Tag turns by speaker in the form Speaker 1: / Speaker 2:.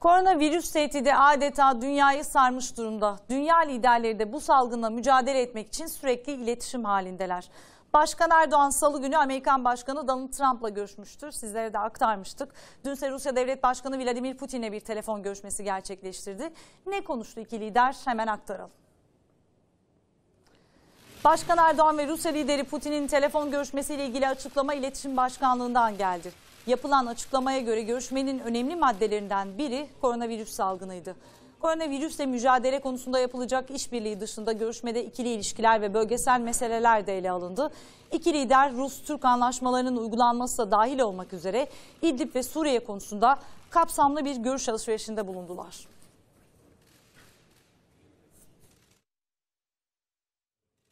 Speaker 1: Koronavirüs tehdidi adeta dünyayı sarmış durumda. Dünya liderleri de bu salgınla mücadele etmek için sürekli iletişim halindeler. Başkan Erdoğan salı günü Amerikan Başkanı Donald Trump'la görüşmüştür. Sizlere de aktarmıştık. Dünse Rusya Devlet Başkanı Vladimir Putin'e bir telefon görüşmesi gerçekleştirdi. Ne konuştu iki lider hemen aktaralım. Başkan Erdoğan ve Rusya lideri Putin'in telefon görüşmesiyle ilgili açıklama İletişim Başkanlığı'ndan geldi. Yapılan açıklamaya göre görüşmenin önemli maddelerinden biri koronavirüs salgınıydı. Koronavirüsle mücadele konusunda yapılacak işbirliği dışında görüşmede ikili ilişkiler ve bölgesel meseleler de ele alındı. İki lider Rus-Türk anlaşmalarının uygulanması da dahil olmak üzere İdlib ve Suriye konusunda kapsamlı bir görüş alışverişinde bulundular.